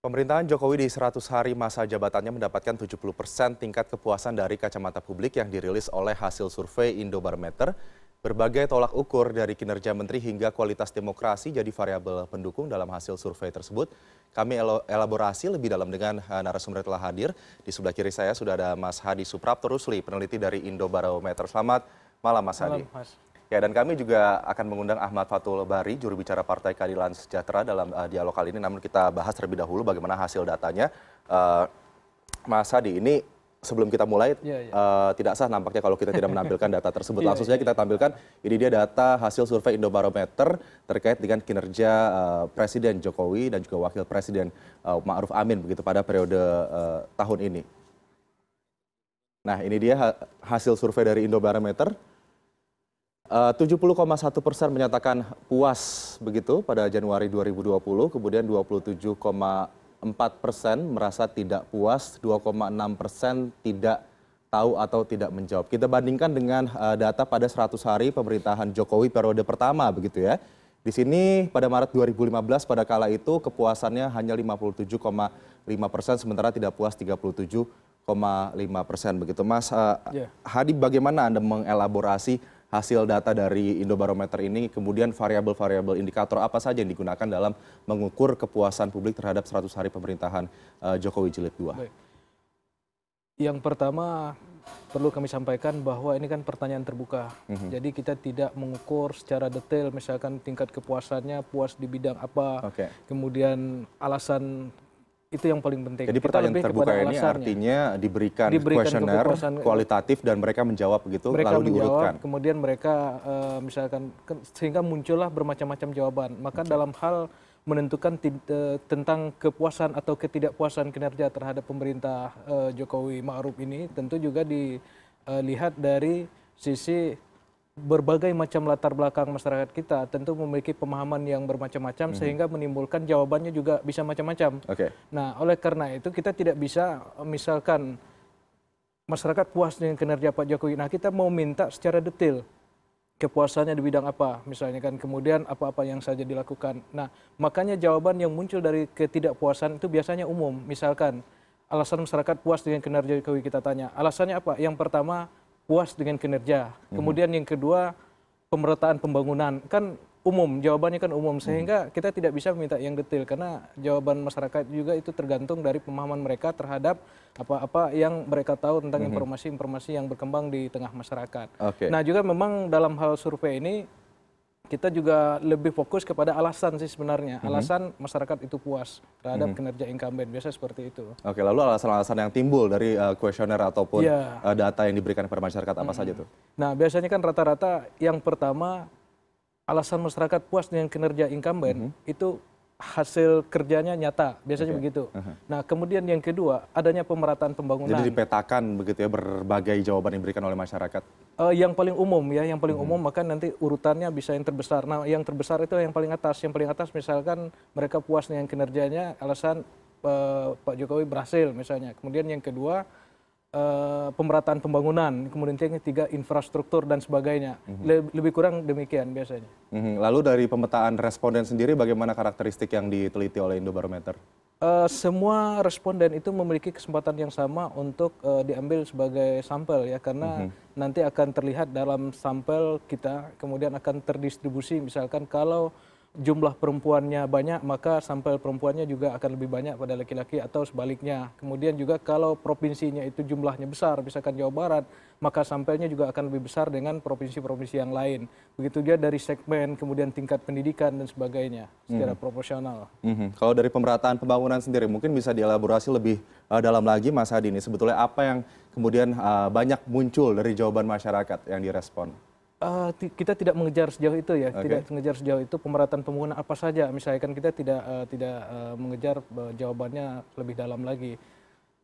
Pemerintahan Jokowi di 100 hari masa jabatannya mendapatkan 70 persen tingkat kepuasan dari kacamata publik yang dirilis oleh hasil survei Indobarometer. Berbagai tolak ukur dari kinerja menteri hingga kualitas demokrasi jadi variabel pendukung dalam hasil survei tersebut. Kami elaborasi lebih dalam dengan eh, narasumber yang telah hadir. Di sebelah kiri saya sudah ada Mas Hadi Suprapto Rusli, peneliti dari Indobarometer. Selamat malam Mas Hadi. Malam, Mas. Ya, dan kami juga akan mengundang Ahmad Fatul Bari, juru bicara Partai Keadilan Sejahtera dalam uh, dialog kali ini. Namun kita bahas terlebih dahulu bagaimana hasil datanya. Uh, Mas Hadi, ini sebelum kita mulai, yeah, yeah. Uh, tidak sah nampaknya kalau kita tidak menampilkan data tersebut. Iya, Langsung saja iya. kita tampilkan, ini dia data hasil survei Indobarometer terkait dengan kinerja uh, Presiden Jokowi dan juga Wakil Presiden uh, Ma'ruf Amin begitu pada periode uh, tahun ini. Nah, ini dia hasil survei dari Indobarometer 70,1 eh, persen menyatakan puas begitu pada Januari 2020, kemudian 27,4 persen merasa tidak puas, 2,6 persen tidak tahu atau tidak menjawab. Kita bandingkan dengan eh, data pada 100 hari pemerintahan Jokowi periode pertama begitu ya. Di sini pada Maret 2015 pada kala itu kepuasannya hanya 57,5 persen, sementara tidak puas 37,5 persen begitu. Mas yeah. Ya. Hadi bagaimana Anda mengelaborasi hasil data dari Indobarometer ini kemudian variabel-variabel indikator apa saja yang digunakan dalam mengukur kepuasan publik terhadap 100 hari pemerintahan uh, Jokowi jilid 2? Yang pertama perlu kami sampaikan bahwa ini kan pertanyaan terbuka. Mm-hmm. Jadi kita tidak mengukur secara detail misalkan tingkat kepuasannya puas di bidang apa, okay. kemudian alasan itu yang paling penting. Jadi Kita pertanyaan terbuka ini artinya diberikan, kuesioner kualitatif dan mereka menjawab begitu mereka lalu menjawab, diurutkan. Kemudian mereka uh, misalkan sehingga muncullah bermacam-macam jawaban. Maka dalam hal menentukan eh, tentang kepuasan atau ketidakpuasan kinerja terhadap pemerintah uh, Jokowi Ma'ruf ini tentu juga dilihat dari sisi berbagai macam latar belakang masyarakat kita tentu memiliki pemahaman yang bermacam-macam -hmm. sehingga menimbulkan jawabannya juga bisa macam-macam. Okay. Nah, oleh karena itu kita tidak bisa misalkan masyarakat puas dengan kinerja Pak Jokowi. Nah, kita mau minta secara detail kepuasannya di bidang apa misalnya kan kemudian apa-apa yang saja dilakukan. Nah, makanya jawaban yang muncul dari ketidakpuasan itu biasanya umum. Misalkan alasan masyarakat puas dengan kinerja Jokowi kita tanya. Alasannya apa? Yang pertama puas dengan kinerja. Mhm. Kemudian yang kedua pemerataan pembangunan kan umum jawabannya kan umum mhm. sehingga kita tidak bisa meminta yang detail karena jawaban masyarakat juga itu tergantung dari pemahaman mereka terhadap apa-apa yang mereka tahu tentang mhm. informasi-informasi yang berkembang di tengah masyarakat. Okay. Nah juga memang dalam hal survei ini kita juga lebih fokus kepada alasan sih sebenarnya. Mhm. Alasan mm-hmm. masyarakat itu puas terhadap mm-hmm. kinerja incumbent biasa seperti itu. Oke, lalu alasan-alasan yang timbul dari eh, kuesioner uh, ataupun yeah. Iya. uh, data yang diberikan kepada masyarakat apa mm-hmm. saja mhm. tuh? Nah, biasanya kan rata-rata yang pertama alasan masyarakat puas dengan kinerja incumbent mm-hmm. itu hasil kerjanya nyata, biasanya okay. begitu. Nah, kemudian yang kedua, adanya pemerataan pembangunan. Jadi dipetakan begitu ya berbagai jawaban yang diberikan oleh masyarakat. Uh, yang paling umum ya, yang paling hmm. umum maka nanti urutannya bisa yang terbesar. Nah, yang terbesar itu yang paling atas, yang paling atas misalkan mereka puas dengan kinerjanya, alasan uh, Pak Jokowi berhasil misalnya. Kemudian yang kedua Eh, pemerataan pembangunan, kemudian yang ketiga infrastruktur dan sebagainya. Mm -hmm. Lebih kurang demikian biasanya. Mm -hmm. Lalu dari pemetaan responden sendiri bagaimana karakteristik yang diteliti oleh Indobarometer? Uh, semua responden itu memiliki kesempatan yang sama untuk uh, diambil sebagai sampel ya karena mm -hmm. nanti akan terlihat dalam sampel kita kemudian akan terdistribusi misalkan kalau jumlah perempuannya banyak maka sampel perempuannya juga akan lebih banyak pada laki-laki atau sebaliknya. Kemudian juga kalau provinsinya itu jumlahnya besar, misalkan Jawa Barat, maka sampelnya juga akan lebih besar dengan provinsi-provinsi yang lain. Begitu dia dari segmen, kemudian tingkat pendidikan dan sebagainya secara hmm. proporsional. Hmm. Kalau dari pemerataan pembangunan sendiri mungkin bisa dielaborasi lebih uh, dalam lagi Mas Hadi ini sebetulnya apa yang kemudian uh, banyak muncul dari jawaban masyarakat yang direspon? Uh, kita tidak mengejar sejauh itu ya, okay. tidak mengejar sejauh itu pemerataan pembangunan apa saja. Misalkan kita tidak uh, tidak uh, mengejar uh, jawabannya lebih dalam lagi.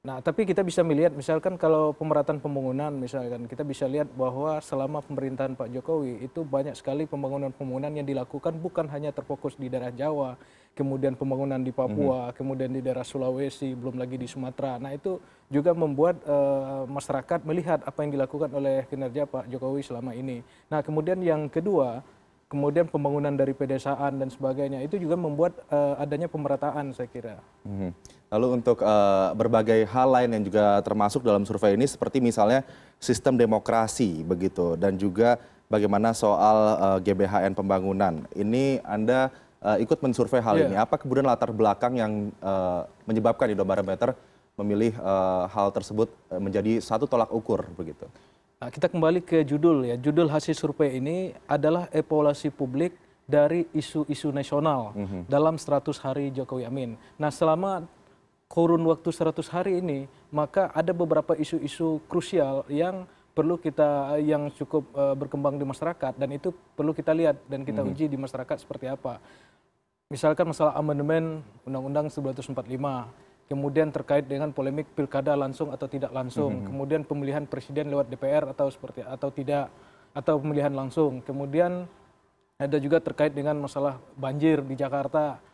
Nah, tapi kita bisa melihat misalkan kalau pemerataan pembangunan misalkan kita bisa lihat bahwa selama pemerintahan Pak Jokowi itu banyak sekali pembangunan-pembangunan yang dilakukan bukan hanya terfokus di daerah Jawa, kemudian pembangunan di Papua, mm -hmm. kemudian di daerah Sulawesi, belum lagi di Sumatera. Nah, itu juga membuat uh, masyarakat melihat apa yang dilakukan oleh kinerja Pak Jokowi selama ini. Nah, kemudian yang kedua, kemudian pembangunan dari pedesaan dan sebagainya itu juga membuat uh, adanya pemerataan saya kira. Mm -hmm. Lalu untuk uh, berbagai hal lain yang juga termasuk dalam survei ini seperti misalnya sistem demokrasi begitu dan juga bagaimana soal uh, eh, GBHN pembangunan. Ini Anda uh, ikut mensurvei hal yeah. ini. Iya. Apa kemudian latar belakang yang uh, menyebabkan Indobarometer memilih uh, hal tersebut menjadi satu tolak ukur begitu? Nah, kita kembali ke judul ya. Judul hasil survei ini adalah evaluasi publik dari isu-isu nasional mm -hmm. dalam 100 hari Jokowi Amin. Nah, selama kurun waktu 100 hari ini maka ada beberapa isu-isu krusial yang perlu kita yang cukup uh, berkembang di masyarakat dan itu perlu kita lihat dan kita mm -hmm. uji di masyarakat seperti apa. Misalkan masalah amandemen Undang-Undang 1945, kemudian terkait dengan polemik pilkada langsung atau tidak langsung, mm -hmm. kemudian pemilihan presiden lewat DPR atau seperti atau tidak atau pemilihan langsung, kemudian ada juga terkait dengan masalah banjir di Jakarta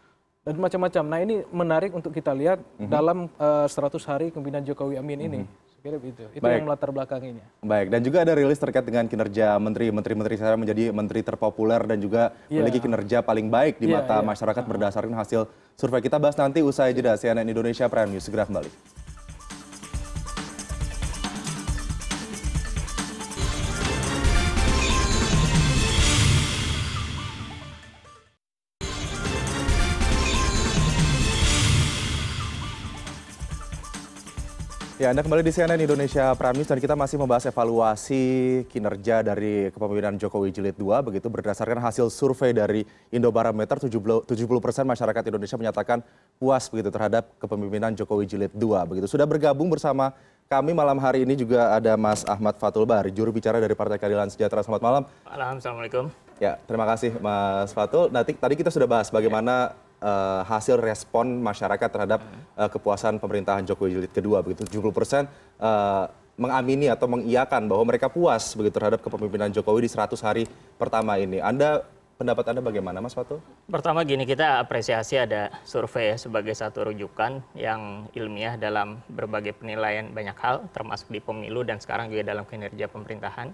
dan macam-macam. Nah ini menarik untuk kita lihat mm -hmm. dalam uh, eh, 100 hari kemimpinan Jokowi Amin ini. Mm -hmm. itu, itu Baik. yang melatar belakanginya. Baik, dan juga ada rilis terkait dengan kinerja menteri, menteri-menteri saya menjadi menteri terpopuler dan juga yeah. memiliki kinerja paling baik di yeah, mata yeah. masyarakat uh -huh. berdasarkan hasil survei. Kita bahas nanti usai jeda iya. CNN Indonesia Prime News segera kembali. Ya, Anda kembali di CNN Indonesia Prime News dan kita masih membahas evaluasi kinerja dari kepemimpinan Jokowi Jilid 2 begitu berdasarkan hasil survei dari Indobarometer 70 persen masyarakat Indonesia menyatakan puas begitu terhadap kepemimpinan Jokowi Jilid 2 begitu. Sudah bergabung bersama kami malam hari ini juga ada Mas Ahmad Fatul Bar, juru bicara dari Partai Keadilan Sejahtera. Selamat malam. Assalamualaikum. Ya, terima kasih Mas Fatul. Nanti tadi kita sudah bahas bagaimana uh, hasil respon masyarakat terhadap uh, kepuasan pemerintahan Jokowi jilid kedua begitu 70 uh, eh, mengamini atau mengiyakan bahwa mereka puas begitu terhadap kepemimpinan Jokowi di 100 hari pertama ini. Anda pendapat Anda bagaimana Mas Fatul? Pertama gini kita apresiasi ada survei sebagai satu rujukan yang ilmiah dalam berbagai penilaian banyak hal termasuk di pemilu dan sekarang juga dalam kinerja pemerintahan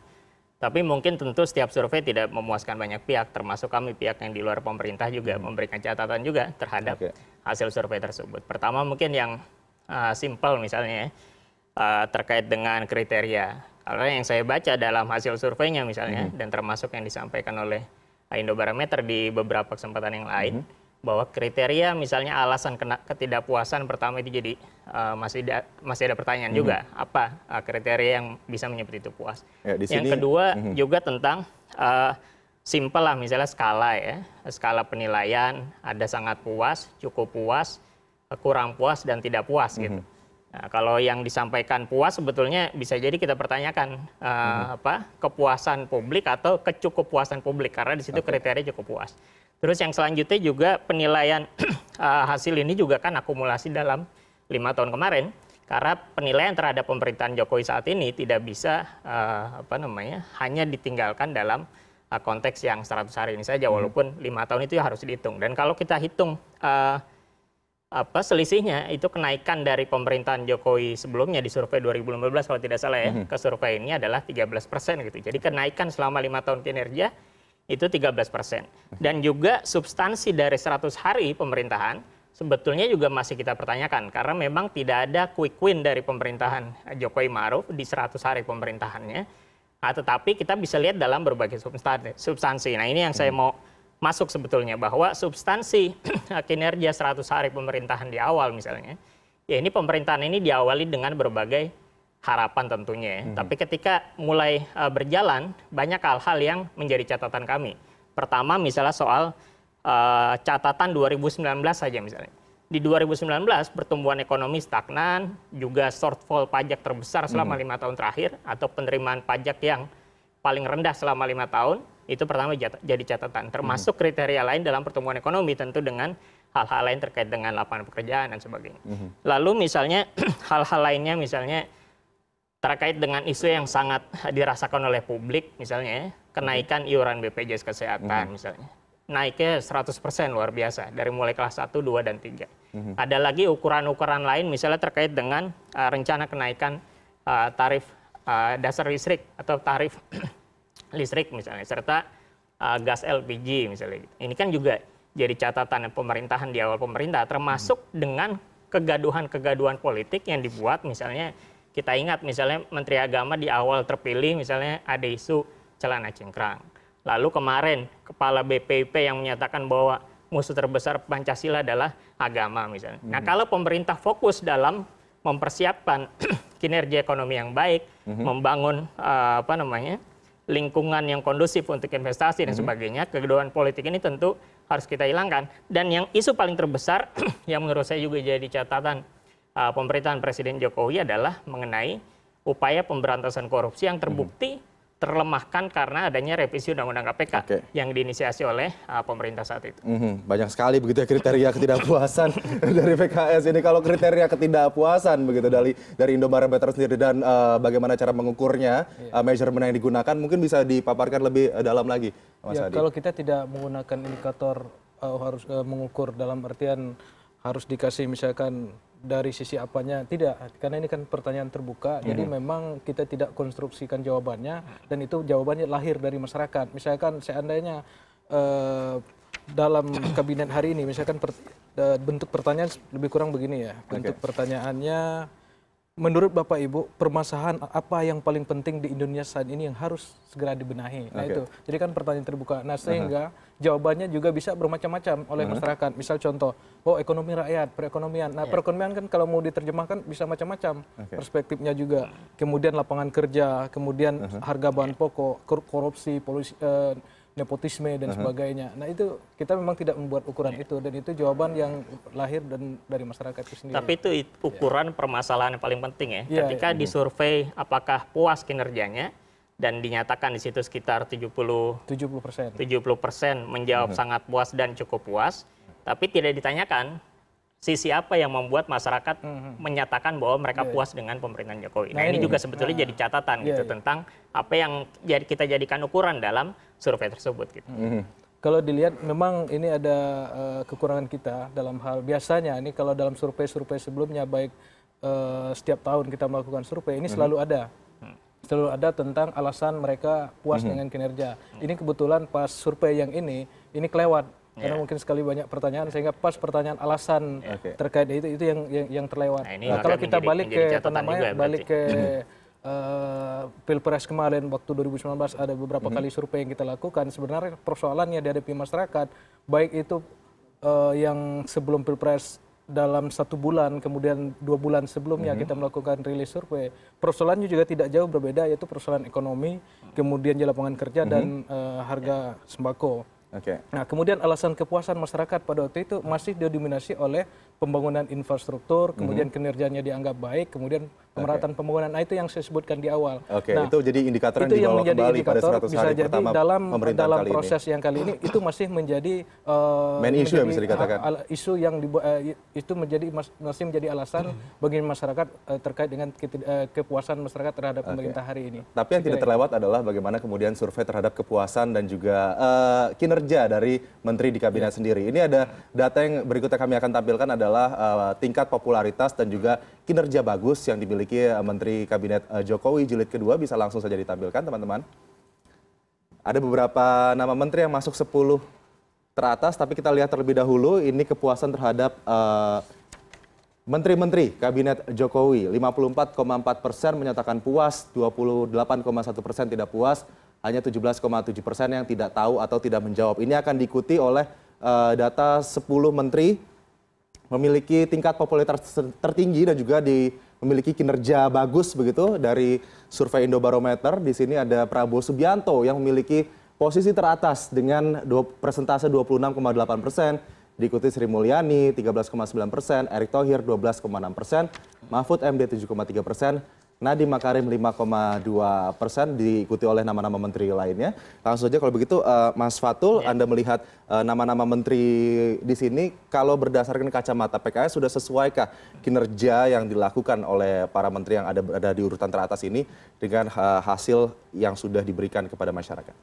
tapi mungkin tentu setiap survei tidak memuaskan banyak pihak, termasuk kami pihak yang di luar pemerintah juga hmm. memberikan catatan juga terhadap okay. hasil survei tersebut. Pertama mungkin yang uh, simpel misalnya uh, terkait dengan kriteria. Karena yang saya baca dalam hasil surveinya misalnya hmm. dan termasuk yang disampaikan oleh Indobarometer di beberapa kesempatan yang lain. Hmm bahwa kriteria misalnya alasan kena ketidakpuasan pertama itu jadi uh, masih da, masih ada pertanyaan mm -hmm. juga mm-hmm. apa uh, kriteria yang bisa menyebut itu puas. Ya, di sini, yang kedua mm -hmm. juga tentang uh, simpel lah misalnya skala ya skala penilaian ada sangat puas, cukup puas, kurang puas dan tidak puas mm -hmm. gitu. Mm-hmm. Nah, kalau yang disampaikan puas sebetulnya bisa jadi kita pertanyakan uh, hmm. apa kepuasan publik atau kecukupuasan publik karena di situ okay. kriteria cukup puas. Terus yang selanjutnya juga penilaian uh, hasil ini juga kan akumulasi dalam lima tahun kemarin karena penilaian terhadap pemerintahan Jokowi saat ini tidak bisa uh, apa namanya hanya ditinggalkan dalam uh, konteks yang 100 hari ini saja hmm. walaupun lima tahun itu harus dihitung dan kalau kita hitung uh, apa selisihnya itu kenaikan dari pemerintahan Jokowi sebelumnya di survei 2015 kalau tidak salah ya mm -hmm. ke survei ini adalah 13 persen gitu jadi kenaikan selama lima tahun kinerja itu 13 persen mhm. dan juga substansi dari 100 hari pemerintahan sebetulnya juga masih kita pertanyakan karena memang tidak ada quick win dari pemerintahan Jokowi Maruf di 100 hari pemerintahannya nah, tetapi kita bisa lihat dalam berbagai substansi nah ini yang mm -hmm. saya mhm. mau masuk sebetulnya bahwa substansi kinerja 100 hari pemerintahan di awal misalnya, ya ini pemerintahan ini diawali dengan berbagai harapan tentunya ya. hmm. Tapi ketika mulai uh, berjalan banyak hal-hal yang menjadi catatan kami. Pertama misalnya soal uh, catatan 2019 saja misalnya. Di 2019 pertumbuhan ekonomi stagnan, juga shortfall pajak terbesar selama hmm. lima hmm. tahun terakhir atau penerimaan pajak yang paling rendah selama lima tahun itu pertama jadi catatan. Hmm. Termasuk mm -hmm. kriteria lain dalam pertumbuhan ekonomi tentu dengan hal-hal lain terkait dengan lapangan pekerjaan dan sebagainya. Mm -hmm. Lalu misalnya hal-hal lainnya misalnya terkait dengan isu yang sangat dirasakan oleh publik misalnya ya, kenaikan hmm. iuran BPJS kesehatan mm -hmm. misalnya. Naiknya 100% luar biasa dari mulai kelas 1, 2 dan 3. Mm -hmm. Ada lagi ukuran-ukuran lain misalnya terkait dengan uh, rencana kenaikan uh, tarif uh, dasar listrik atau tarif listrik misalnya serta uh, gas LPG misalnya. Gitu. Ini kan juga jadi catatan pemerintahan di awal pemerintah termasuk hmm. dengan kegaduhan-kegaduhan politik yang dibuat misalnya kita ingat misalnya Menteri Agama di awal terpilih misalnya ada isu celana cengkrang. Lalu kemarin kepala BPP yang menyatakan bahwa musuh terbesar Pancasila adalah agama misalnya. Nah, -hmm. Nah, kalau pemerintah fokus dalam mempersiapkan kinerja ekonomi yang baik, -hmm. membangun uh, apa namanya? lingkungan yang kondusif untuk investasi dan mhm. sebagainya, kegaduhan politik ini tentu harus kita hilangkan. Dan yang isu paling terbesar yang menurut saya juga jadi catatan uh, pemerintahan Presiden Jokowi adalah mengenai upaya pemberantasan korupsi yang terbukti terlemahkan karena adanya revisi Undang-Undang KPK okay. yang diinisiasi oleh uh, pemerintah saat itu. Mm-hmm. Banyak sekali begitu ya kriteria ketidakpuasan dari PKS ini. Kalau kriteria ketidakpuasan begitu dari dari Indobarometer sendiri dan uh, bagaimana cara mengukurnya, yeah. uh, measurement yang digunakan mungkin bisa dipaparkan lebih uh, dalam lagi, Mas yeah, Adi. Kalau kita tidak menggunakan indikator uh, harus uh, mengukur dalam artian harus dikasih misalkan dari sisi apanya tidak karena ini kan pertanyaan terbuka hmm. jadi iya. memang kita tidak konstruksikan jawabannya dan itu jawabannya lahir dari masyarakat misalkan seandainya uh, dalam kabinet hari ini misalkan per, uh, bentuk pertanyaan lebih kurang begini ya bentuk okay. pertanyaannya menurut Bapak Ibu, permasalahan apa yang paling penting di Indonesia saat ini yang harus segera dibenahi? Nah okay. itu, jadi kan pertanyaan terbuka. Nah sehingga uh -huh. jawabannya juga bisa bermacam-macam oleh uh -huh. masyarakat. Misal contoh, oh ekonomi rakyat, perekonomian. Nah yeah. perekonomian kan kalau mau diterjemahkan bisa macam-macam okay. perspektifnya juga. Kemudian lapangan kerja, kemudian uh -huh. harga bahan pokok, korupsi, polusi. Uh, eh, nepotisme dan sebagainya. Nah itu kita memang tidak membuat ukuran itu dan itu jawaban yang lahir dan dari masyarakat itu sendiri. Tapi itu ukuran yeah. permasalahan yang paling penting ya. Yeah, Ketika yeah. disurvei apakah puas kinerjanya dan dinyatakan di situ sekitar 70 70 persen 70 persen menjawab sangat puas dan cukup puas, tapi tidak ditanyakan sisi apa yang membuat masyarakat hmm, hmm. menyatakan bahwa mereka iya. puas dengan pemerintahan Jokowi. Nah, nah ini juga sebetulnya nah. jadi catatan gitu iya, iya. tentang apa yang kita jadikan ukuran dalam survei tersebut gitu. Hmm. Kalau dilihat memang ini ada uh, kekurangan kita dalam hal biasanya ini kalau dalam survei-survei sebelumnya baik uh, setiap tahun kita melakukan survei ini selalu ada selalu ada tentang alasan mereka puas mm -hmm. dengan kinerja. Ini kebetulan pas survei yang ini, ini kelewat karena iya. mungkin sekali banyak pertanyaan sehingga pas pertanyaan alasan iya. okay. terkait itu itu yang yang, yang terlewat. Nah, nah kalau kita menjadi, balik menjadi ke apa ya, ya, balik ke uh, pilpres kemarin waktu 2019 ada beberapa mhm. kali survei yang kita lakukan sebenarnya persoalannya dihadapi masyarakat baik itu uh, yang sebelum pilpres dalam satu bulan kemudian dua bulan sebelumnya mhm. kita melakukan rilis survei persoalannya juga tidak jauh berbeda yaitu persoalan ekonomi mhm. kemudian lapangan kerja dan uh, harga sembako Nah, kemudian alasan kepuasan masyarakat pada waktu itu masih didominasi oleh pembangunan infrastruktur, mhm. kemudian kinerjanya dianggap baik, kemudian pemerataan okay. pembangunan nah, itu yang saya sebutkan di awal. okay. nah, itu jadi indikator yang itu yang menjadi kembali indikator pada 100 bisa jadi dalam dalam kali proses ini. yang kali ini itu masih menjadi uh, main ya, ah, ah, isu yang bisa dikatakan. Eh, isu yang uh, itu menjadi masih menjadi alasan hmm. bagi masyarakat uh, terkait dengan ke uh, kepuasan masyarakat terhadap okay. pemerintah hari ini. Tapi yang tidak terlewat adalah bagaimana kemudian survei terhadap kepuasan dan juga uh, kinerja kinerja dari menteri di kabinet ya. sendiri. Ini ada data yang berikutnya kami akan tampilkan adalah uh, tingkat popularitas dan juga kinerja bagus yang dimiliki uh, menteri kabinet uh, Jokowi jilid kedua bisa langsung saja ditampilkan teman-teman. Ada beberapa nama menteri yang masuk 10 teratas tapi kita lihat terlebih dahulu ini kepuasan terhadap uh, Menteri-menteri Kabinet Jokowi 54,4 persen menyatakan puas, 28,1 persen tidak puas, hanya 17,7 persen yang tidak tahu atau tidak menjawab. Ini akan diikuti oleh uh, data 10 menteri memiliki tingkat popularitas tertinggi dan juga di memiliki kinerja bagus begitu dari survei Indobarometer. Di sini ada Prabowo Subianto yang memiliki posisi teratas dengan persentase 26,8 persen, diikuti Sri Mulyani 13,9 persen, Erick Thohir 12,6 persen, Mahfud MD 7,3 persen, Nadi Makarim 5,2 persen diikuti oleh nama-nama menteri lainnya. Langsung saja kalau begitu uh, Mas Fatul, ya. Anda melihat eh, nama-nama uh, menteri di sini kalau berdasarkan kacamata PKS sudah sesuaikah kinerja yang dilakukan oleh para menteri yang ada berada di urutan teratas ini dengan uh, hasil yang sudah diberikan kepada masyarakat?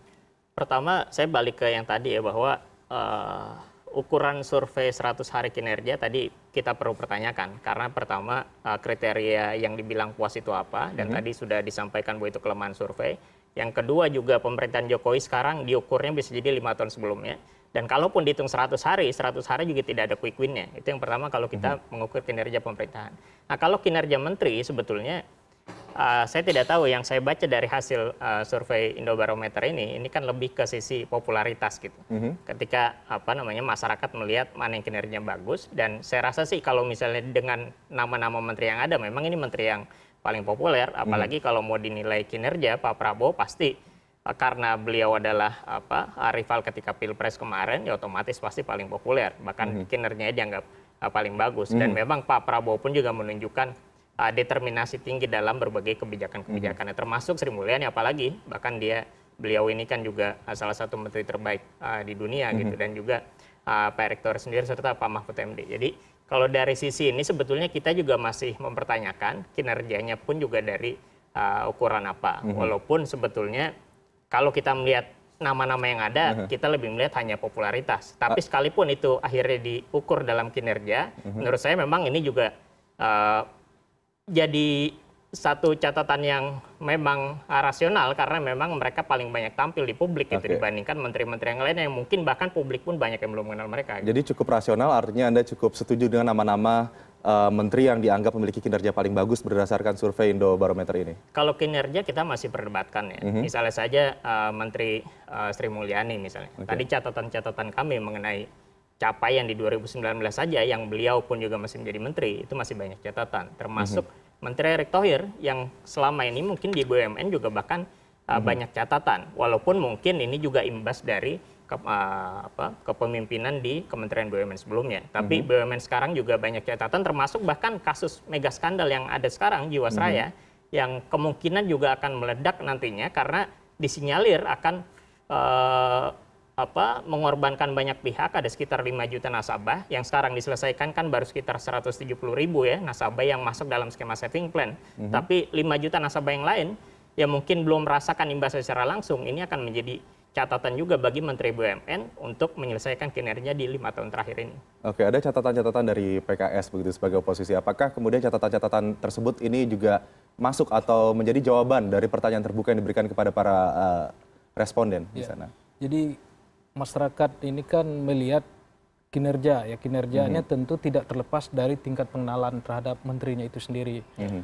Pertama, saya balik ke yang tadi ya bahwa uh, ukuran survei 100 hari kinerja tadi kita perlu pertanyakan karena pertama eh, kriteria yang dibilang puas itu apa dan mm -hmm. tadi sudah disampaikan bahwa itu kelemahan survei. Yang kedua juga pemerintahan Jokowi sekarang diukurnya bisa jadi lima tahun sebelumnya. Dan kalaupun dihitung 100 hari, 100 hari juga tidak ada quick win-nya. Itu yang pertama kalau kita mhm. mengukur kinerja pemerintahan. Nah kalau kinerja menteri sebetulnya Eh, saya tidak tahu yang saya baca dari hasil uh, survei Indobarometer ini, ini kan lebih ke sisi popularitas gitu. Mm-hmm. Ketika apa namanya masyarakat melihat mana yang kinerjanya bagus dan saya rasa sih kalau misalnya dengan nama-nama menteri yang ada, memang ini menteri yang paling populer. Mhm. Apalagi mm-hmm. kalau mau dinilai kinerja, Pak Prabowo pasti uh, karena beliau adalah apa rival ketika pilpres kemarin, ya otomatis pasti paling populer. Bahkan mm-hmm. kinerjanya dianggap uh, paling bagus. Mm-hmm. Dan mhm. memang Pak Prabowo pun juga menunjukkan uh, determinasi tinggi dalam berbagai kebijakan-kebijakannya hmm. termasuk Sri Mulyani apalagi bahkan dia beliau ini kan juga uh, salah satu menteri terbaik uh, di dunia gitu, hmm. gitu dan juga uh, Pak Rektor sendiri serta Pak Mahfud MD. Jadi kalau dari sisi ini sebetulnya kita juga masih mempertanyakan kinerjanya pun juga dari uh, ukuran apa. Hmm. Walaupun sebetulnya kalau kita melihat nama-nama yang ada, uh hmm. -huh. kita lebih melihat hanya popularitas. Tapi ah. sekalipun itu akhirnya diukur dalam kinerja, uh hmm. -huh. menurut saya memang ini juga uh, jadi satu catatan yang memang rasional karena memang mereka paling banyak tampil di publik gitu okay. dibandingkan menteri-menteri yang lain yang mungkin bahkan publik pun banyak yang belum mengenal mereka. Gitu. Jadi cukup rasional artinya Anda cukup setuju dengan nama-nama uh, menteri yang dianggap memiliki kinerja paling bagus berdasarkan survei Indo Barometer ini? Kalau kinerja kita masih perdebatkan ya. Mm-hmm. Misalnya saja uh, Menteri uh, Sri Mulyani misalnya. Okay. Tadi catatan-catatan kami mengenai capaian di 2019 saja yang beliau pun juga masih menjadi menteri itu masih banyak catatan termasuk mm -hmm. Menteri Erick Thohir yang selama ini mungkin di BUMN juga bahkan uh, mm -hmm. banyak catatan walaupun mungkin ini juga imbas dari ke, uh, apa, kepemimpinan di Kementerian BUMN sebelumnya tapi mm -hmm. BUMN sekarang juga banyak catatan termasuk bahkan kasus mega skandal yang ada sekarang Jiwasraya mm -hmm. yang kemungkinan juga akan meledak nantinya karena disinyalir akan uh, apa mengorbankan banyak pihak ada sekitar 5 juta nasabah yang sekarang diselesaikan kan baru sekitar 170 ribu ya nasabah yang masuk dalam skema saving plan mm -hmm. tapi 5 juta nasabah yang lain yang mungkin belum merasakan imbasnya secara langsung ini akan menjadi catatan juga bagi Menteri BUMN untuk menyelesaikan kinerja di lima tahun terakhir ini. Oke, ada catatan-catatan dari PKS begitu sebagai oposisi. Apakah kemudian catatan-catatan tersebut ini juga masuk atau menjadi jawaban dari pertanyaan terbuka yang diberikan kepada para uh, responden ya. di sana? Jadi masyarakat ini kan melihat kinerja ya kinerjanya mm -hmm. tentu tidak terlepas dari tingkat pengenalan terhadap menterinya itu sendiri. Mm -hmm.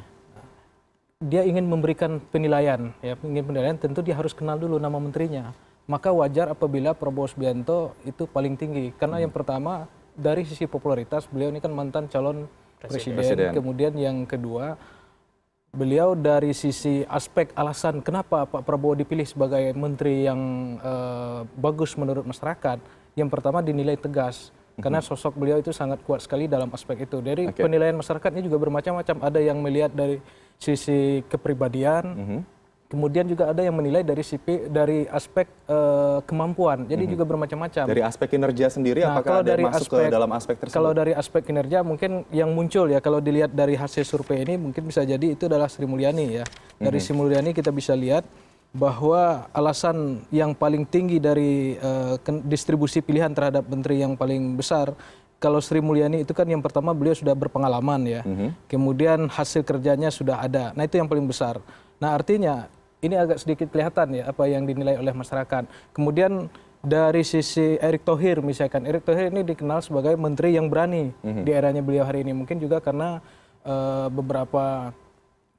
Dia ingin memberikan penilaian, ya ingin penilaian tentu dia harus kenal dulu nama menterinya. Maka wajar apabila Prabowo Subianto itu paling tinggi karena -hmm. yang pertama dari sisi popularitas beliau ini kan mantan calon presiden, presiden. kemudian yang kedua beliau dari sisi aspek alasan kenapa Pak Prabowo dipilih sebagai menteri yang uh, bagus menurut masyarakat, yang pertama dinilai tegas mhm. karena sosok beliau itu sangat kuat sekali dalam aspek itu. Dari okay. penilaian masyarakatnya juga bermacam-macam. Ada yang melihat dari sisi kepribadian, mm -hmm Kemudian juga ada yang menilai dari CP dari aspek uh, kemampuan. Jadi mm -hmm. juga bermacam-macam. Dari aspek kinerja sendiri nah, apakah ada dari masuk aspek, ke dalam aspek tersebut? Kalau dari aspek kinerja mungkin yang muncul ya kalau dilihat dari hasil survei ini mungkin bisa jadi itu adalah Sri Mulyani ya. Dari mm -hmm. Sri Mulyani kita bisa lihat bahwa alasan yang paling tinggi dari uh, distribusi pilihan terhadap menteri yang paling besar kalau Sri Mulyani itu kan yang pertama beliau sudah berpengalaman ya. Mm -hmm. Kemudian hasil kerjanya sudah ada. Nah, itu yang paling besar. Nah, artinya ini agak sedikit kelihatan ya apa yang dinilai oleh masyarakat. Kemudian dari sisi Erick Thohir misalkan Erick Thohir ini dikenal sebagai menteri yang berani mm-hmm. di eranya beliau hari ini mungkin juga karena uh, beberapa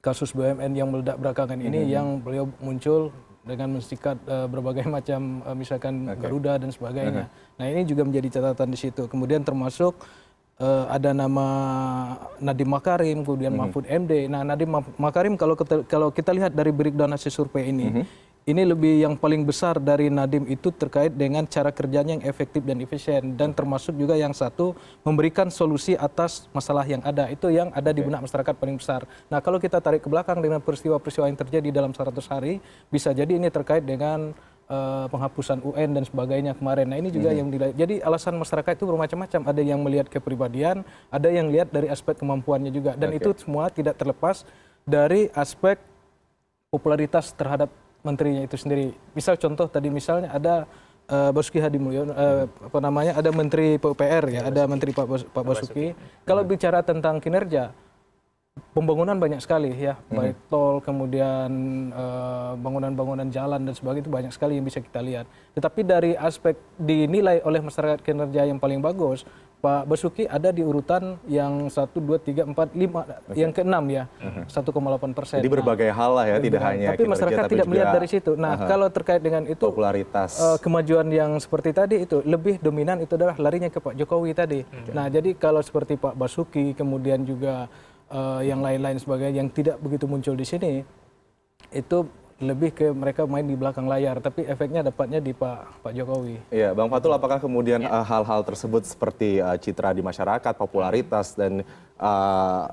kasus BUMN yang meledak belakangan mm-hmm. ini mhm. yang beliau muncul dengan mensikat uh, berbagai macam uh, misalkan okay. Garuda dan sebagainya. -hmm. Nah, ini juga menjadi catatan di situ. Kemudian termasuk Eh, ada nama nadiem makarim kemudian mhm. mahfud md nah nadiem makarim kalau kita lihat dari breakdown hasil survei ini mhm. ini lebih yang paling besar dari nadiem itu terkait dengan cara kerjanya yang efektif dan efisien dan termasuk juga yang satu memberikan solusi atas masalah yang ada itu yang ada di benak masyarakat paling besar nah kalau kita tarik ke belakang dengan peristiwa-peristiwa yang terjadi dalam 100 hari bisa jadi ini terkait dengan uh, penghapusan UN dan sebagainya kemarin. Nah ini juga hmm. yang dilihat. Jadi alasan masyarakat itu bermacam-macam. Ada yang melihat kepribadian, ada yang lihat dari aspek kemampuannya juga. Dan okay. itu semua tidak terlepas dari aspek popularitas terhadap menterinya itu sendiri. Misal contoh tadi misalnya ada uh, Basuki Hadi Mulyono, uh, apa namanya, ada Menteri PUPR ya, ya ada Menteri Pak, Bas, Pak Basuki. Basuki. Kalau iya. bicara tentang kinerja, pembangunan banyak sekali ya, hmm. baik tol, kemudian eh, bangunan-bangunan uh, jalan dan sebagainya itu banyak sekali yang bisa kita lihat. Tetapi dari aspek dinilai oleh masyarakat kinerja yang paling bagus, Pak Basuki ada di urutan yang 1, 2, 3, 4, 5, okay. yang keenam ya, mhm. uh-huh. 1,8 persen. Jadi berbagai hal lah ya, nah, tidak hanya Tapi masyarakat tapi tidak melihat dari situ. Nah, uh-huh. kalau terkait dengan itu, popularitas eh, kemajuan yang seperti tadi itu, lebih dominan itu adalah larinya ke Pak Jokowi tadi. Okay. Nah, jadi kalau seperti Pak Basuki, kemudian juga uh, yang lain-lain sebagainya yang tidak begitu muncul di sini itu lebih ke mereka main di belakang layar tapi efeknya dapatnya di Pak Pak Jokowi. Iya, Bang Fatul gitu. apakah kemudian ya. Eh, hal-hal ya. tersebut seperti uh, citra di masyarakat, popularitas dan uh,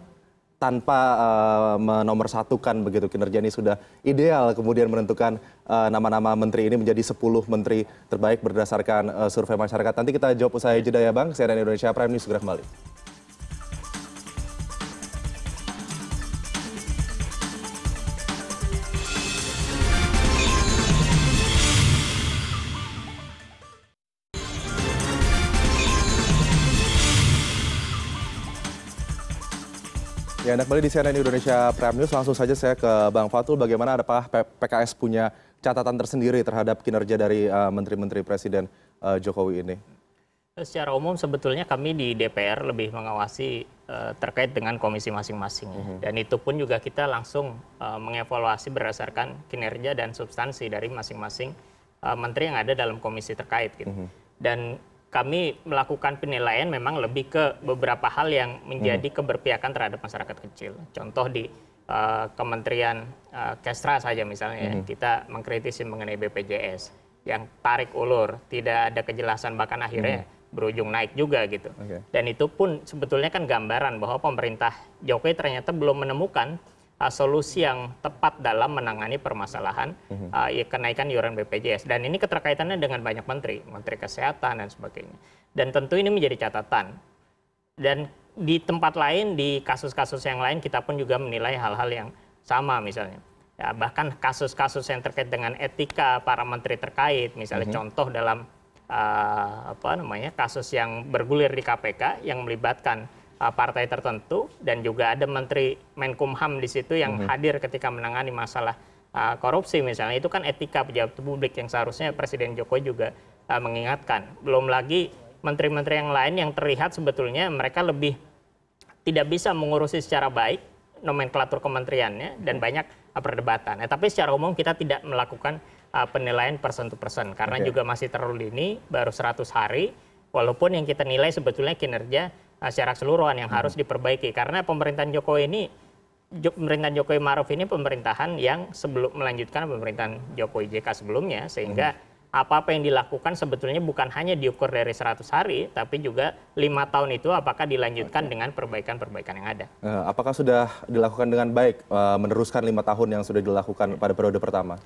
tanpa uh, menomorsatukan begitu kinerja ini sudah ideal kemudian menentukan nama-nama uh, menteri ini menjadi 10 menteri terbaik berdasarkan uh, survei masyarakat. Nanti kita jawab usai jeda ya Bang. CNN Indonesia Prime News segera kembali. Ya, Anda kembali di CNN Indonesia Prime News. Langsung saja saya ke Bang Fatul. Bagaimana ada Pak PKS punya catatan tersendiri terhadap kinerja dari eh, Menteri-Menteri uh, Presiden uh, Jokowi ini? Secara umum sebetulnya kami di DPR lebih mengawasi uh, terkait dengan komisi masing-masing. Mm -hmm. Dan itu pun juga kita langsung uh, mengevaluasi berdasarkan kinerja dan substansi dari masing-masing uh, menteri yang ada dalam komisi terkait. Gitu. Mm -hmm. Dan kami melakukan penilaian memang lebih ke beberapa hal yang menjadi hmm. keberpihakan terhadap masyarakat kecil. Contoh di uh, Kementerian uh, Kestra saja misalnya, hmm. kita mengkritisi mengenai BPJS yang tarik ulur, tidak ada kejelasan bahkan akhirnya hmm. berujung naik juga gitu. Okay. Dan itu pun sebetulnya kan gambaran bahwa pemerintah Jokowi ternyata belum menemukan Uh, solusi yang tepat dalam menangani permasalahan mhm. uh, ya, kenaikan iuran BPJS. Dan ini keterkaitannya dengan banyak menteri, menteri kesehatan dan sebagainya. Dan tentu ini menjadi catatan. Dan di tempat lain, di kasus-kasus yang lain, kita pun juga menilai hal-hal yang sama misalnya. Ya, bahkan kasus-kasus yang terkait dengan etika para menteri terkait, misalnya mm -hmm. contoh dalam uh, apa namanya kasus yang bergulir di KPK yang melibatkan Uh, partai tertentu dan juga ada menteri Menkumham di situ yang mhm. hadir ketika menangani masalah uh, korupsi misalnya itu kan etika pejabat publik yang seharusnya Presiden Jokowi juga uh, mengingatkan. Belum lagi menteri-menteri yang lain yang terlihat sebetulnya mereka lebih tidak bisa mengurusi secara baik nomenklatur kementeriannya dan banyak perdebatan. Nah, tapi secara umum kita tidak melakukan penilaian persen to persen karena okay. juga masih terlalu dini, baru 100 hari. Walaupun yang kita nilai sebetulnya kinerja Eh, secara keseluruhan yang hmm. harus diperbaiki karena pemerintahan Jokowi ini pemerintahan Jokowi Maruf ini pemerintahan yang sebelum melanjutkan pemerintahan Jokowi JK sebelumnya sehingga hmm. apa-apa yang dilakukan sebetulnya bukan hanya diukur dari 100 hari tapi juga lima tahun itu apakah dilanjutkan dengan perbaikan-perbaikan yang ada. Eh, apakah sudah dilakukan dengan baik eh, meneruskan lima tahun yang sudah dilakukan pada periode pertama?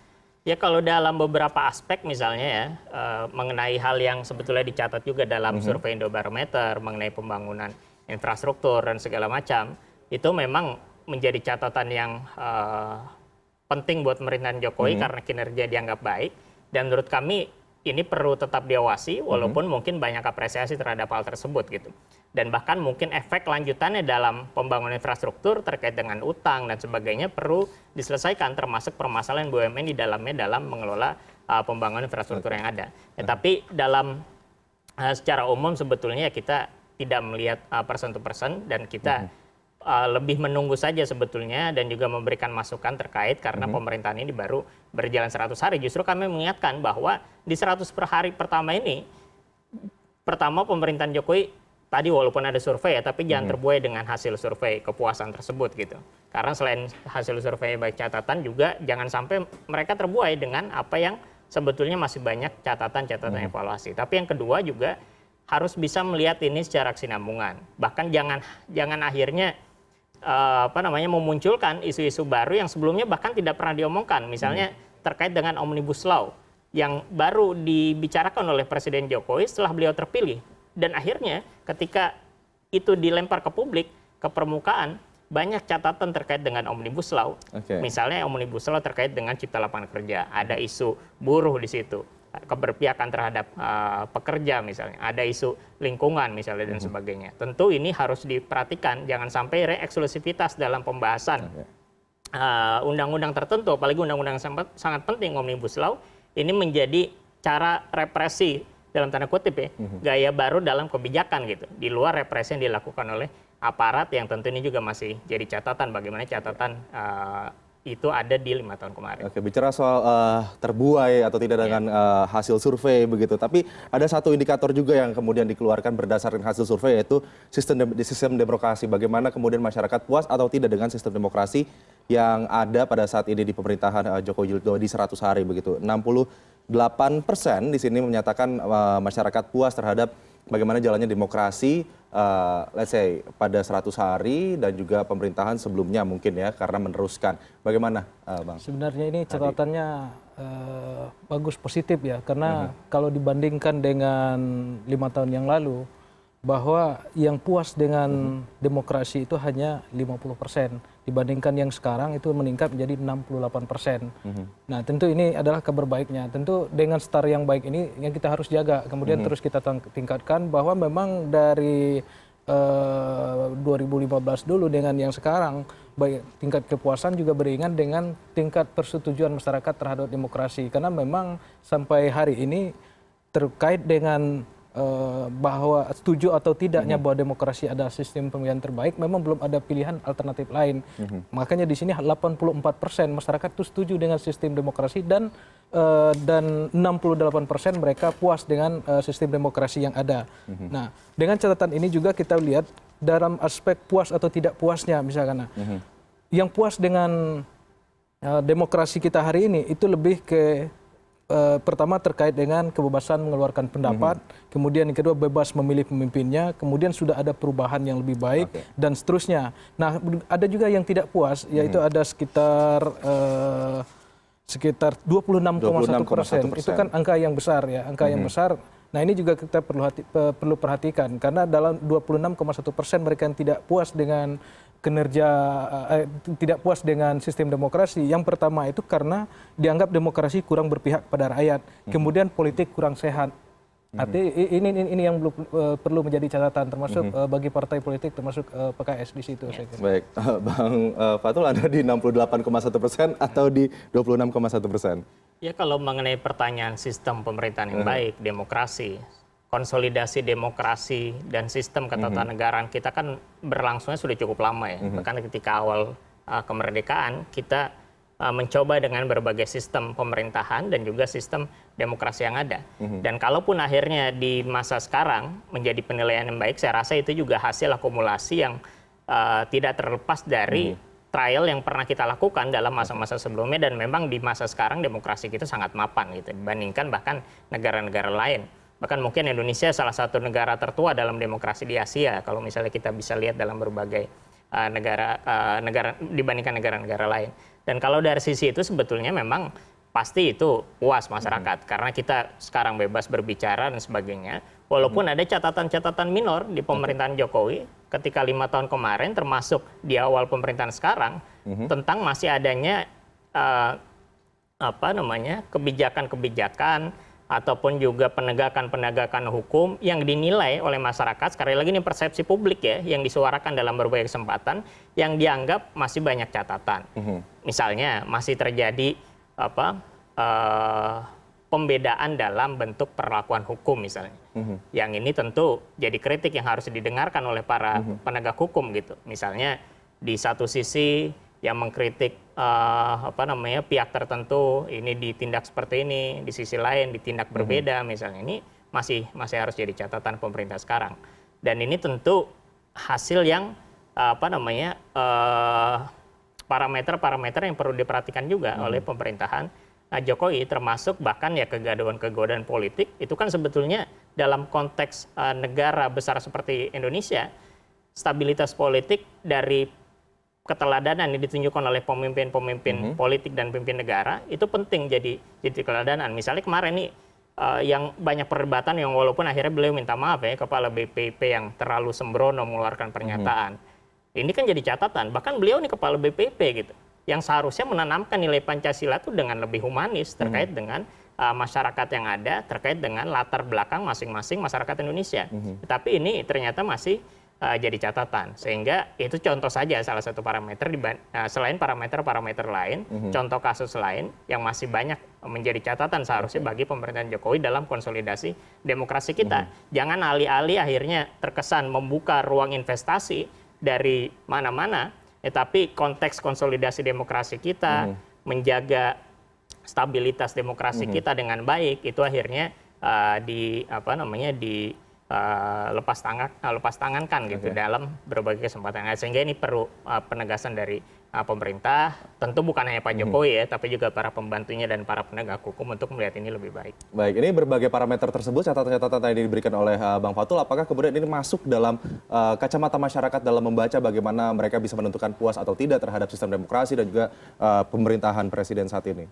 Ya kalau dalam beberapa aspek misalnya ya uh, mengenai hal yang sebetulnya dicatat juga dalam mm-hmm. survei Indobarometer mengenai pembangunan infrastruktur dan segala macam itu memang menjadi catatan yang uh, penting buat pemerintahan Jokowi mm-hmm. karena kinerja dianggap baik dan menurut kami ini perlu tetap diawasi mhm. walaupun mm -hmm. mungkin banyak apresiasi terhadap hal tersebut gitu. Dan bahkan mungkin efek lanjutannya dalam pembangunan infrastruktur terkait dengan utang dan sebagainya perlu diselesaikan termasuk permasalahan BUMN di dalamnya dalam mengelola uh, pembangunan infrastruktur okay. yang ada. Ya, nah. Tapi dalam uh, secara umum sebetulnya ya kita tidak melihat uh, person to dan kita mm -hmm Eh, lebih menunggu saja sebetulnya dan juga memberikan masukan terkait karena mm -hmm. pemerintahan ini baru berjalan 100 hari. Justru kami mengingatkan bahwa di 100 per hari pertama ini, pertama pemerintahan Jokowi tadi walaupun ada survei ya, tapi jangan hmm. terbuai dengan hasil survei kepuasan tersebut gitu. Karena selain hasil survei baik catatan juga jangan sampai mereka terbuai dengan apa yang sebetulnya masih banyak catatan-catatan hmm. evaluasi. Tapi yang kedua juga harus bisa melihat ini secara kesinambungan. Bahkan jangan jangan akhirnya uh, apa namanya memunculkan isu-isu baru yang sebelumnya bahkan tidak pernah diomongkan misalnya hmm. terkait dengan omnibus law yang baru dibicarakan oleh Presiden Jokowi setelah beliau terpilih dan akhirnya ketika itu dilempar ke publik ke permukaan banyak catatan terkait dengan omnibus law. Okay. Misalnya omnibus law terkait dengan cipta lapangan kerja, ada isu buruh di situ keberpihakan terhadap uh, pekerja misalnya, ada isu lingkungan misalnya dan mhm. sebagainya. Tentu ini harus diperhatikan, jangan sampai reeksklusivitas dalam pembahasan eh, undang-undang uh, tertentu, apalagi undang-undang yang sangat penting omnibus law, ini menjadi cara represi dalam tanda kutip ya, mhm. gaya baru dalam kebijakan gitu, di luar represi yang dilakukan oleh aparat yang tentu ini juga masih jadi catatan bagaimana catatan eh, itu ada di lima tahun kemarin. Oke, bicara soal uh, terbuai atau tidak yeah. dengan uh, hasil survei begitu, tapi ada satu indikator juga yang kemudian dikeluarkan berdasarkan hasil survei yaitu sistem de sistem demokrasi. Bagaimana kemudian masyarakat puas atau tidak dengan sistem demokrasi yang ada pada saat ini di pemerintahan uh, Joko Widodo di 100 hari begitu. 68 persen di sini menyatakan uh, masyarakat puas terhadap bagaimana jalannya demokrasi uh, let's say pada 100 hari dan juga pemerintahan sebelumnya mungkin ya karena meneruskan. Bagaimana uh, Bang? Sebenarnya ini catatannya uh, bagus positif ya karena uh -huh. kalau dibandingkan dengan lima tahun yang lalu bahwa yang puas dengan mhm. demokrasi itu hanya 50 persen dibandingkan yang sekarang itu meningkat menjadi 68 persen. Mhm. Nah tentu ini adalah kabar baiknya. Tentu dengan star yang baik ini yang kita harus jaga. Kemudian mhm. terus kita tingkatkan bahwa memang dari uh, eh, 2015 dulu dengan yang sekarang baik tingkat kepuasan juga beriringan dengan tingkat persetujuan masyarakat terhadap demokrasi. Karena memang sampai hari ini terkait dengan Eh, bahwa setuju atau tidaknya mhm. bahwa demokrasi adalah sistem pemilihan terbaik memang belum ada pilihan alternatif lain. Mhm. Makanya di sini 84% masyarakat itu setuju dengan sistem demokrasi dan eh, dan 68% mereka puas dengan eh, sistem demokrasi yang ada. Mhm. Nah, dengan catatan ini juga kita lihat dalam aspek puas atau tidak puasnya misalkan. Nah, yang puas dengan demokrasi kita hari ini itu lebih ke eh, pertama terkait dengan kebebasan mengeluarkan pendapat, mm-hmm. kemudian yang kedua bebas memilih pemimpinnya, kemudian sudah ada perubahan yang lebih baik okay. dan seterusnya. Nah, ada juga yang tidak puas mhm. yaitu mm-hmm. ada sekitar eh, sekitar 26,1 persen. Itu kan angka yang besar ya, angka mm-hmm. yang mhm. besar. Nah ini juga kita perlu hati, perlu perhatikan karena dalam 26,1 persen mereka yang tidak puas dengan kinerja eh, eh, tidak puas dengan sistem demokrasi. Yang pertama itu karena dianggap demokrasi kurang berpihak kepada rakyat, mhm. kemudian politik kurang sehat. Mhm. Artinya ini, ini ini yang eh, perlu menjadi catatan termasuk mm -hmm. bagi partai politik termasuk PKS di situ. Yes. Saya Baik, Bang uh, Fatul Anda di 68,1 persen atau di 26,1 persen? Ya kalau mengenai pertanyaan sistem pemerintahan yang mhm. baik, demokrasi, konsolidasi demokrasi dan sistem ketatanegaraan mhm. kita kan berlangsungnya sudah cukup lama ya. Mhm. Bahkan ketika awal uh, kemerdekaan kita uh, mencoba dengan berbagai sistem pemerintahan dan juga sistem demokrasi yang ada. Mhm. Dan kalaupun akhirnya di masa sekarang menjadi penilaian yang baik, saya rasa itu juga hasil akumulasi yang uh, tidak terlepas dari trial yang pernah kita lakukan dalam masa-masa sebelumnya dan memang di masa sekarang demokrasi kita sangat mapan gitu dibandingkan bahkan negara-negara lain bahkan mungkin Indonesia salah satu negara tertua dalam demokrasi di Asia kalau misalnya kita bisa lihat dalam berbagai uh, negara uh, negara dibandingkan negara-negara lain dan kalau dari sisi itu sebetulnya memang pasti itu puas masyarakat hmm. karena kita sekarang bebas berbicara dan sebagainya walaupun hmm. ada catatan-catatan minor di pemerintahan hmm. Jokowi ketika lima tahun kemarin termasuk di awal pemerintahan sekarang hmm. tentang masih adanya uh, apa namanya kebijakan-kebijakan ataupun juga penegakan-penegakan hukum yang dinilai oleh masyarakat sekali lagi ini persepsi publik ya yang disuarakan dalam berbagai kesempatan yang dianggap masih banyak catatan mm -hmm. misalnya masih terjadi apa uh, pembedaan dalam bentuk perlakuan hukum misalnya mm -hmm. yang ini tentu jadi kritik yang harus didengarkan oleh para mm -hmm. penegak hukum gitu misalnya di satu sisi yang mengkritik uh, apa namanya pihak tertentu ini ditindak seperti ini di sisi lain ditindak mhm. berbeda mm -hmm. misalnya ini masih masih harus jadi catatan pemerintah sekarang dan ini tentu hasil yang uh, apa namanya eh, parameter-parameter uh, yang perlu diperhatikan juga mm -hmm. oleh pemerintahan nah, Jokowi termasuk bahkan ya kegaduhan-kegaduhan politik itu kan sebetulnya dalam konteks uh, negara besar seperti Indonesia stabilitas politik dari keteladanan yang ditunjukkan oleh pemimpin-pemimpin mhm. politik dan pemimpin negara itu penting jadi jadi keteladanan. Misalnya kemarin nih uh, yang banyak perdebatan yang walaupun akhirnya beliau minta maaf ya kepala BPP yang terlalu sembrono mengeluarkan pernyataan. Hmm. Ini kan jadi catatan. Bahkan beliau nih kepala BPP gitu yang seharusnya menanamkan nilai Pancasila itu dengan lebih humanis terkait hmm. dengan uh, masyarakat yang ada, terkait dengan latar belakang masing-masing masyarakat Indonesia. Hmm. Tetapi ini ternyata masih uh, jadi catatan. Sehingga itu contoh saja salah satu parameter di uh, eh, selain parameter-parameter lain, mm-hmm. contoh kasus lain yang masih banyak menjadi catatan seharusnya bagi pemerintahan Jokowi dalam konsolidasi demokrasi kita. Mm-hmm. Jangan alih-alih akhirnya terkesan membuka ruang investasi dari mana-mana, tetapi ya, konteks konsolidasi demokrasi kita mm-hmm. menjaga stabilitas demokrasi mm-hmm. kita dengan baik itu akhirnya uh, di apa namanya di uh, lepas tangan uh, lepas kan gitu okay. dalam berbagai kesempatan nah, sehingga ini perlu uh, penegasan dari uh, pemerintah tentu bukan hanya Pak mhm. Jokowi hmm. ya tapi juga para pembantunya dan para penegak hukum untuk melihat ini lebih baik baik ini berbagai parameter tersebut catatan-catatan yang diberikan oleh uh, Bang Fatul apakah kemudian ini masuk dalam uh, kacamata masyarakat dalam membaca bagaimana mereka bisa menentukan puas atau tidak terhadap sistem demokrasi dan juga uh, pemerintahan presiden saat ini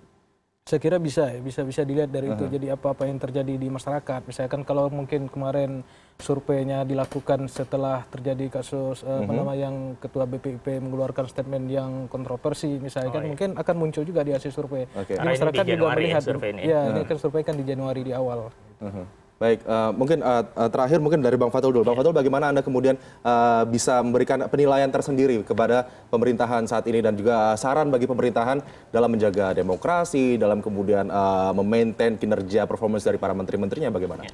saya kira bisa ya, bisa bisa dilihat dari uh -huh. itu. Jadi apa-apa yang terjadi di masyarakat, misalkan kalau mungkin kemarin surveinya dilakukan setelah terjadi kasus uh, uh -huh. nama yang ketua BPIP mengeluarkan statement yang kontroversi, misalkan oh, iya. mungkin akan muncul juga di hasil survei. Okay. Jadi masyarakat juga ya melihat, ya, ya uh -huh. ini survei kan di Januari di awal. Uh -huh. Baik, uh, mungkin uh, terakhir mungkin dari Bang Fatul dulu. Bang Fatul bagaimana Anda kemudian uh, bisa memberikan penilaian tersendiri kepada pemerintahan saat ini dan juga saran bagi pemerintahan dalam menjaga demokrasi, dalam kemudian uh, memaintain kinerja performance dari para menteri-menterinya bagaimana? Ya,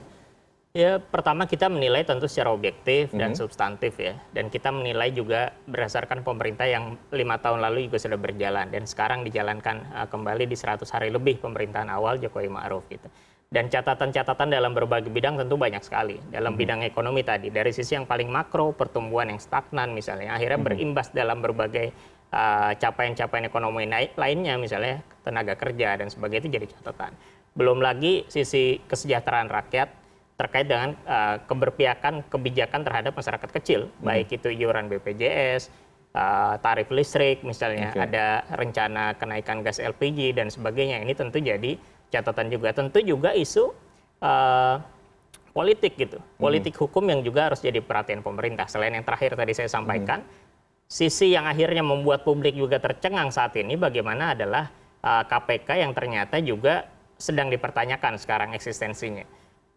ya pertama kita menilai tentu secara objektif dan mm -hmm. substantif ya. Dan kita menilai juga berdasarkan pemerintah yang lima tahun lalu juga sudah berjalan dan sekarang dijalankan uh, kembali di 100 hari lebih pemerintahan awal Jokowi Ma'ruf gitu. Dan catatan-catatan dalam berbagai bidang tentu banyak sekali. Dalam hmm. bidang ekonomi tadi, dari sisi yang paling makro, pertumbuhan yang stagnan misalnya, akhirnya hmm. berimbas dalam berbagai capaian uh, capaian-capaian ekonomi naik lainnya, misalnya tenaga kerja dan sebagainya itu jadi catatan. Belum lagi sisi kesejahteraan rakyat terkait dengan uh, keberpihakan kebijakan terhadap masyarakat kecil, hmm. baik itu iuran BPJS, uh, tarif listrik misalnya, okay. ada rencana kenaikan gas LPG dan sebagainya. Ini tentu jadi catatan juga. Tentu juga isu uh, politik gitu, hmm. politik hmm. hukum yang juga harus jadi perhatian pemerintah. Selain yang terakhir tadi saya sampaikan, hmm. sisi yang akhirnya membuat publik juga tercengang saat ini bagaimana adalah uh, eh, KPK yang ternyata juga sedang dipertanyakan sekarang eksistensinya.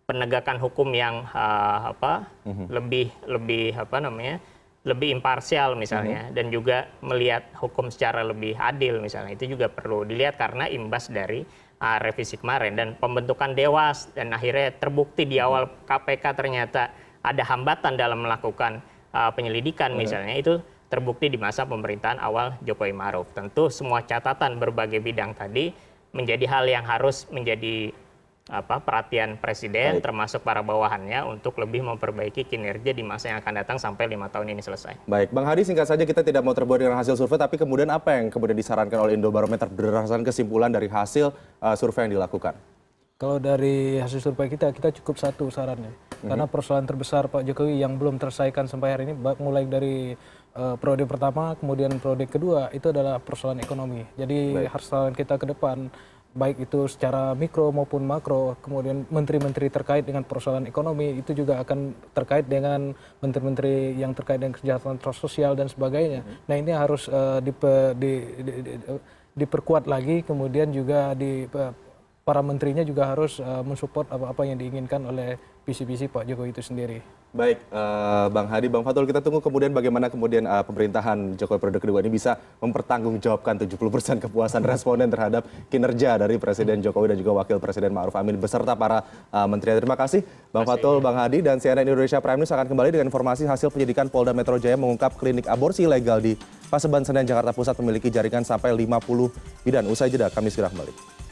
Penegakan hukum yang uh, apa hmm. lebih lebih apa namanya lebih imparsial misalnya hmm. dan juga melihat hukum secara lebih adil misalnya itu juga perlu dilihat karena imbas dari Ah, revisi kemarin dan pembentukan dewas dan akhirnya terbukti di awal KPK ternyata ada hambatan dalam melakukan uh, penyelidikan misalnya itu terbukti di masa pemerintahan awal Jokowi Maruf. Tentu semua catatan berbagai bidang tadi menjadi hal yang harus menjadi apa perhatian presiden Baik. termasuk para bawahannya untuk lebih memperbaiki kinerja di masa yang akan datang sampai lima tahun ini selesai. Baik, Bang Hadi singkat saja kita tidak mau terbuat dengan hasil survei, tapi kemudian apa yang kemudian disarankan oleh Indobarometer berdasarkan kesimpulan dari hasil uh, survei yang dilakukan? Kalau dari hasil survei kita, kita cukup satu sarannya. Mhm. Karena persoalan terbesar Pak Jokowi yang belum terselesaikan sampai hari ini, mulai dari uh, periode pertama, kemudian periode kedua, itu adalah persoalan ekonomi. Jadi Baik. harus kita ke depan baik itu secara mikro maupun makro, kemudian menteri-menteri terkait dengan persoalan ekonomi itu juga akan terkait dengan menteri-menteri yang terkait dengan kesejahteraan sosial dan sebagainya. Hmm. Nah ini harus uh, dipe, di, di, di, diperkuat lagi, kemudian juga di para menterinya juga harus uh, mensupport apa-apa yang diinginkan oleh visi-visi Pak Jokowi itu sendiri. Baik, uh, Bang Hadi, Bang Fatul, kita tunggu kemudian bagaimana kemudian uh, pemerintahan Jokowi periode kedua ini bisa mempertanggungjawabkan 70% kepuasan responden terhadap kinerja dari Presiden Jokowi dan juga Wakil Presiden Ma'ruf Amin beserta para uh, eh, menteri. Terima kasih, Bang Terima Fatul, Bang Hadi, dan CNN Indonesia Prime News akan kembali dengan informasi hasil penyidikan Polda Metro Jaya mengungkap klinik aborsi ilegal di Paseban Senen, Jakarta Pusat memiliki jaringan sampai 50 bidan. Usai jeda, kami segera kembali.